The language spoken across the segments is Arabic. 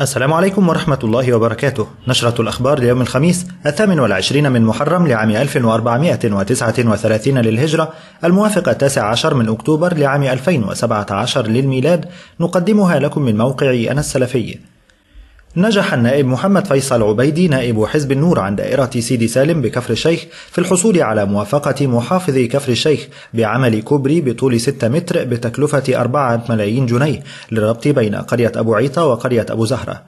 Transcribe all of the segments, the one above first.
السلام عليكم ورحمة الله وبركاته نشرة الأخبار ليوم الخميس الثامن والعشرين من محرم لعام 1439 للهجرة الموافق التاسع عشر من أكتوبر لعام 2017 للميلاد نقدمها لكم من موقع أنا السلفي نجح النائب محمد فيصل عبيدي نائب حزب النور عن دائرة سيدي سالم بكفر الشيخ في الحصول على موافقة محافظ كفر الشيخ بعمل كوبري بطول 6 متر بتكلفة 4 ملايين جنيه للربط بين قرية أبو عيطة وقرية أبو زهرة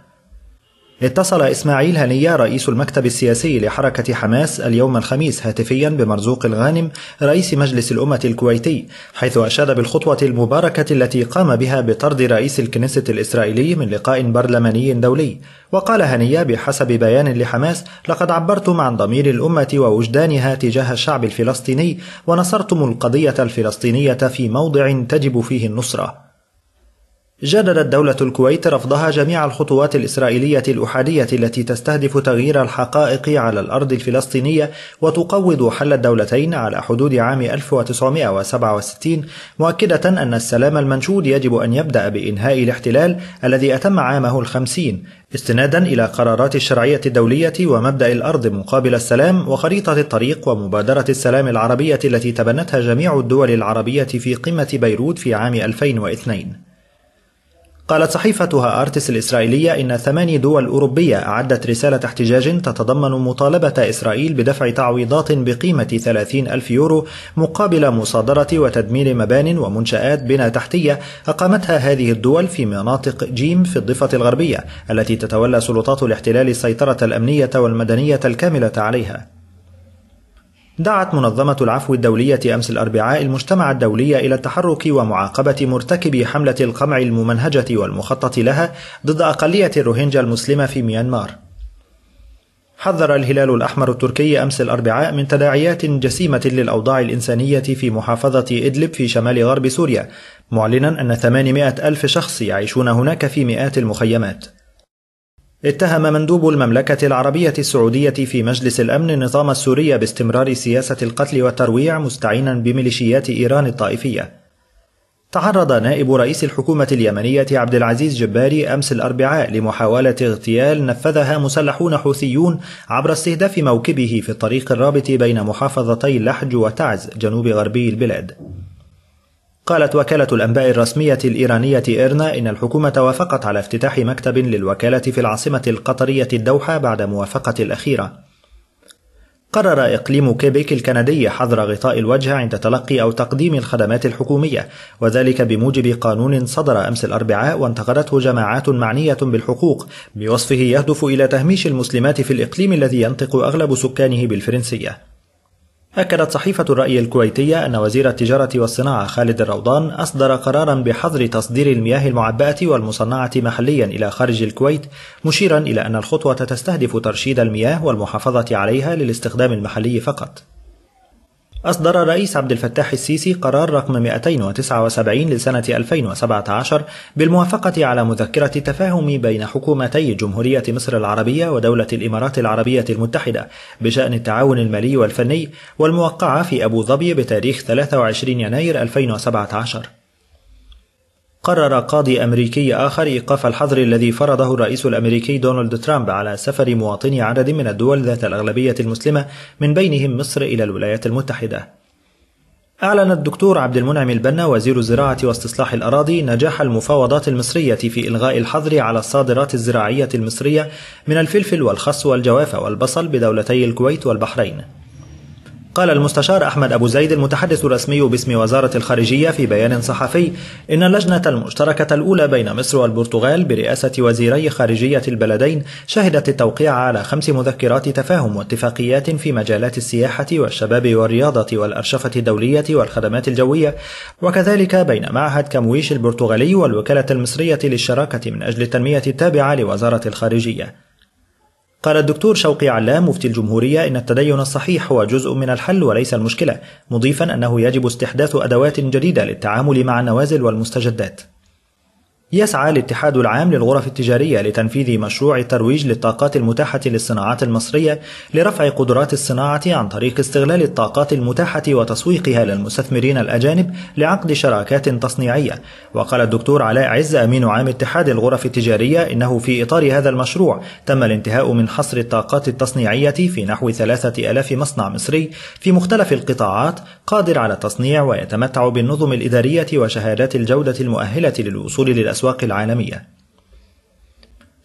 اتصل إسماعيل هنية رئيس المكتب السياسي لحركة حماس اليوم الخميس هاتفيا بمرزوق الغانم رئيس مجلس الأمة الكويتي حيث أشاد بالخطوة المباركة التي قام بها بطرد رئيس الكنيسة الإسرائيلي من لقاء برلماني دولي وقال هنية بحسب بيان لحماس لقد عبرتم عن ضمير الأمة ووجدانها تجاه الشعب الفلسطيني ونصرتم القضية الفلسطينية في موضع تجب فيه النصرة جددت دولة الكويت رفضها جميع الخطوات الإسرائيلية الأحادية التي تستهدف تغيير الحقائق على الأرض الفلسطينية وتقوض حل الدولتين على حدود عام 1967 مؤكدة أن السلام المنشود يجب أن يبدأ بإنهاء الاحتلال الذي أتم عامه الخمسين استنادا إلى قرارات الشرعية الدولية ومبدأ الأرض مقابل السلام وخريطة الطريق ومبادرة السلام العربية التي تبنتها جميع الدول العربية في قمة بيروت في عام 2002 قالت صحيفة هآرتس الإسرائيلية إن ثماني دول أوروبية أعدت رسالة احتجاج تتضمن مطالبة إسرائيل بدفع تعويضات بقيمة 30 ألف يورو مقابل مصادرة وتدمير مبان ومنشآت بنى تحتية أقامتها هذه الدول في مناطق جيم في الضفة الغربية التي تتولى سلطات الاحتلال السيطرة الأمنية والمدنية الكاملة عليها دعت منظمة العفو الدولية أمس الأربعاء المجتمع الدولي إلى التحرك ومعاقبة مرتكبي حملة القمع الممنهجة والمخطط لها ضد أقلية الروهينجا المسلمة في ميانمار. حذر الهلال الأحمر التركي أمس الأربعاء من تداعيات جسيمة للأوضاع الإنسانية في محافظة إدلب في شمال غرب سوريا معلنا أن 800 ألف شخص يعيشون هناك في مئات المخيمات اتهم مندوب المملكة العربية السعودية في مجلس الأمن النظام السوري باستمرار سياسة القتل والترويع مستعينا بميليشيات إيران الطائفية. تعرض نائب رئيس الحكومة اليمنية عبد العزيز جباري أمس الأربعاء لمحاولة اغتيال نفذها مسلحون حوثيون عبر استهداف موكبه في الطريق الرابط بين محافظتي لحج وتعز جنوب غربي البلاد. قالت وكالة الأنباء الرسمية الإيرانية إيرنا إن الحكومة وافقت على افتتاح مكتب للوكالة في العاصمة القطرية الدوحة بعد موافقة الأخيرة. قرر إقليم كيبيك الكندي حظر غطاء الوجه عند تلقي أو تقديم الخدمات الحكومية، وذلك بموجب قانون صدر أمس الأربعاء وانتقدته جماعات معنية بالحقوق، بوصفه يهدف إلى تهميش المسلمات في الإقليم الذي ينطق أغلب سكانه بالفرنسية. أكدت صحيفة الرأي الكويتية أن وزير التجارة والصناعة خالد الروضان أصدر قرارا بحظر تصدير المياه المعبأة والمصنعة محليا إلى خارج الكويت مشيرا إلى أن الخطوة تستهدف ترشيد المياه والمحافظة عليها للاستخدام المحلي فقط أصدر الرئيس عبد الفتاح السيسي قرار رقم 279 لسنة 2017 بالموافقة على مذكرة التفاهم بين حكومتي جمهورية مصر العربية ودولة الإمارات العربية المتحدة بشأن التعاون المالي والفني والموقعة في أبو ظبي بتاريخ 23 يناير 2017 قرر قاضي أمريكي آخر إيقاف الحظر الذي فرضه الرئيس الأمريكي دونالد ترامب على سفر مواطني عدد من الدول ذات الأغلبية المسلمة من بينهم مصر إلى الولايات المتحدة. أعلن الدكتور عبد المنعم البنا وزير الزراعة واستصلاح الأراضي نجاح المفاوضات المصرية في إلغاء الحظر على الصادرات الزراعية المصرية من الفلفل والخس والجوافة والبصل بدولتي الكويت والبحرين. قال المستشار أحمد أبو زيد المتحدث الرسمي باسم وزارة الخارجية في بيان صحفي إن اللجنة المشتركة الأولى بين مصر والبرتغال برئاسة وزيري خارجية البلدين شهدت التوقيع على خمس مذكرات تفاهم واتفاقيات في مجالات السياحة والشباب والرياضة والأرشفة الدولية والخدمات الجوية وكذلك بين معهد كمويش البرتغالي والوكالة المصرية للشراكة من أجل التنمية التابعة لوزارة الخارجية قال الدكتور شوقي علام مفتي الجمهورية إن التدين الصحيح هو جزء من الحل وليس المشكلة مضيفا أنه يجب استحداث أدوات جديدة للتعامل مع النوازل والمستجدات يسعى الاتحاد العام للغرف التجارية لتنفيذ مشروع الترويج للطاقات المتاحة للصناعات المصرية لرفع قدرات الصناعة عن طريق استغلال الطاقات المتاحة وتسويقها للمستثمرين الأجانب لعقد شراكات تصنيعية وقال الدكتور علاء عز أمين عام اتحاد الغرف التجارية إنه في إطار هذا المشروع تم الانتهاء من حصر الطاقات التصنيعية في نحو ثلاثة ألاف مصنع مصري في مختلف القطاعات قادر على التصنيع ويتمتع بالنظم الإدارية وشهادات الجودة المؤهلة للوصول للأسواق الأسواق العالمية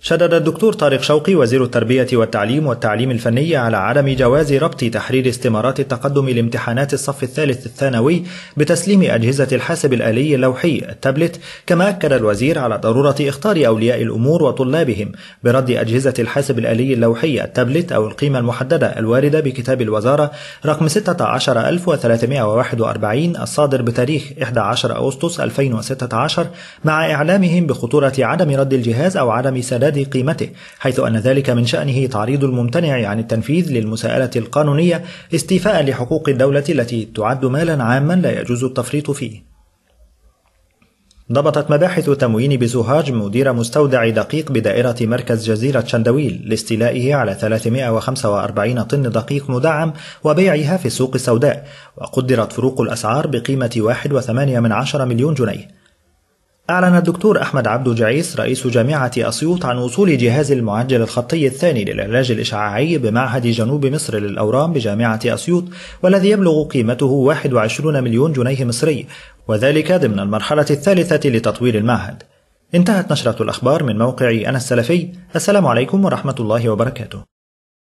شدد الدكتور طارق شوقي وزير التربية والتعليم والتعليم الفني على عدم جواز ربط تحرير استمارات التقدم لامتحانات الصف الثالث الثانوي بتسليم أجهزة الحاسب الآلي اللوحي التابلت كما أكد الوزير على ضرورة إختار أولياء الأمور وطلابهم برد أجهزة الحاسب الآلي اللوحي التابلت أو القيمة المحددة الواردة بكتاب الوزارة رقم 16341 الصادر بتاريخ 11 أغسطس 2016 مع إعلامهم بخطورة عدم رد الجهاز أو عدم سداد قيمته حيث أن ذلك من شأنه تعريض الممتنع عن التنفيذ للمساءلة القانونية استيفاء لحقوق الدولة التي تعد مالا عاما لا يجوز التفريط فيه ضبطت مباحث تموين بزهاج مدير مستودع دقيق بدائرة مركز جزيرة شندويل لاستيلائه على 345 طن دقيق مدعم وبيعها في السوق السوداء وقدرت فروق الأسعار بقيمة 1.8 مليون جنيه أعلن الدكتور أحمد عبد جعيس رئيس جامعة أسيوط عن وصول جهاز المعجل الخطي الثاني للعلاج الإشعاعي بمعهد جنوب مصر للأورام بجامعة أسيوط والذي يبلغ قيمته 21 مليون جنيه مصري وذلك ضمن المرحلة الثالثة لتطوير المعهد انتهت نشرة الأخبار من موقع أنا السلفي السلام عليكم ورحمة الله وبركاته